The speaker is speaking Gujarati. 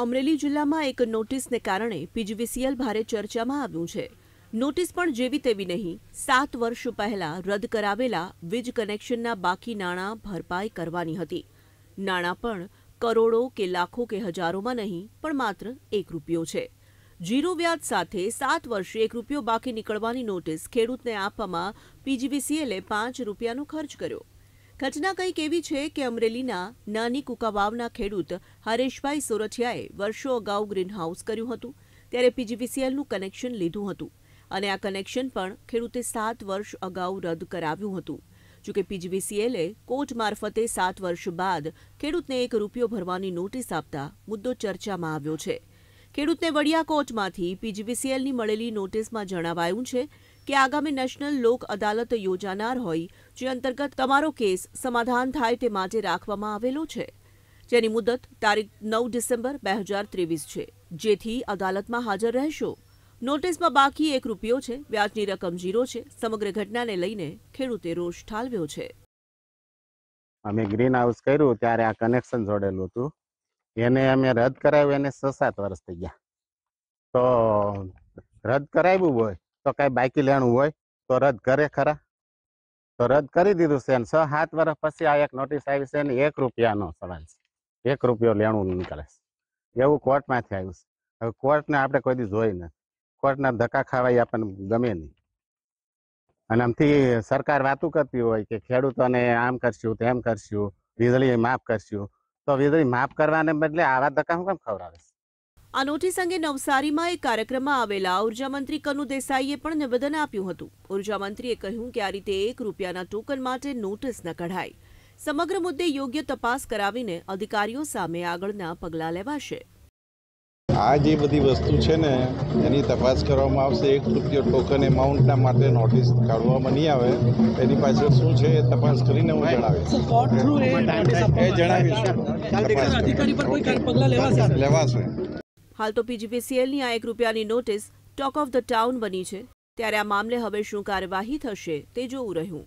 અમરેલી જિલ્લામાં એક નોટિસને કારણે પીજીવીસીએલ ભારે ચર્ચામાં આવ્યું છે નોટિસ પણ જેવી તેવી નહીં સાત વર્ષ પહેલા રદ કરાવેલા વીજ કનેક્શનના બાકી નાણાં ભરપાઈ કરવાની હતી નાણાં પણ કરોડો કે લાખો કે હજારોમાં નહીં પણ માત્ર એક રૂપિયો છે જીરો વ્યાજ સાથે સાત વર્ષે એક રૂપિયો બાકી નીકળવાની નોટિસ ખેડૂતને આપવામાં પીજીવીસીએલે પાંચ રૂપિયાનો ખર્ચ કર્યો ઘટના કંઈક એવી છે કે અમરેલીના નાની કુકાવાવના ખેડૂત હરેશભાઈ સોરઠિયાએ વર્ષો અગાઉ ગ્રીનહાઉસ કર્યું હતું ત્યારે પીજીવીસીએલનું કનેક્શન લીધું હતું અને આ કનેક્શન પણ ખેડૂતે સાત વર્ષ અગાઉ રદ કરાવ્યું હતું જોકે પીજીવીસીએલે કોર્ટ મારફતે સાત વર્ષ બાદ ખેડૂતને એક રૂપિયો ભરવાની નોટિસ આપતા મુદ્દો ચર્ચામાં આવ્યો છે ખેડૂતને વડિયા કોર્ટમાંથી પીજીવીસીએલની મળેલી નોટિસમાં જણાવાયું છે કે આગામી નેશનલ લોક અદાલત યોજાનાર હોય જે અંતર્ગત તમારો કેસ સમાધાન થાય તે માટે રાખવામાં આવેલો છે જેની મુદત તારીખ નવ ડિસેમ્બર બે હજાર ત્રેવીસ છે જેથી અદાલતમાં હાજર રહેશો નોટિસમાં બાકી એક રૂપિયો છે વ્યાજની રકમ ઝીરો છે સમગ્ર ઘટનાને લઈને ખેડૂતે રોષ ઠાલવ્યો છે અમે ગ્રીન હાઉસ કર્યું ત્યારે આ કનેક્શન જોડેલું હતું એને અમે રદ કરાવ્યું એને છ સાત વર્ષ થઈ ગયા તો રદ કરાવ્યું હોય તો કાંઈ બાકી લેણું હોય તો રદ કરે ખરા તો રદ કરી દીધું છે અને છ સાત વર્ષ પછી આ એક નોટિસ આવી છે અને એક રૂપિયાનો સવાલ છે એક રૂપિયો લેણું નીકળે છે એવું કોર્ટમાંથી આવ્યું છે હવે કોર્ટને આપણે કોઈ દી જોઈ નથી કોર્ટના ધક્કા ખાવાય આપણને ગમે નહીં અને આમથી સરકાર વાતું કરતી હોય કે ખેડૂતોને આમ કરશું તેમ કરશું વીજળી માફ કરશું તો વીજળી માફ કરવાને બદલે આવા ધક્કા હું કેમ ખવડાવે છે આ નોટિસ અંગે નવસારીમાં એક કાર્યક્રમમાં આવેલા ઉર્જામંત્રી કનુ દેસાઈએ પણ નિવેદન આપ્યું હતું ઉર્જામંત્રીએ કહ્યું કે આ રીતે એક રૂપિયાના ટોકન માટે નોટિસ ન કઢાય સમગ્ર મુદ્દે યોગ્ય તપાસ કરાવીને અધિકારીઓ સામે આગળના પગલાં લેવાશે આ જે બધી વસ્તુ છે ને એની તપાસ કરવામાં આવશે એક રૂપિયો ટોકન એમાઉન્ટના માટે નોટિસ કાઢવામાં નહીં આવે એની પાછળ શું છે એ તપાસ કરીને હું જણાવીશ એ જણાવીશ લેવાશે હાલ તો પીજીપીસીએલની આ એક રૂપિયાની notice talk of the town બની છે ત્યારે આ મામલે હવે શું કાર્યવાહી થશે તે જોવું રહ્યું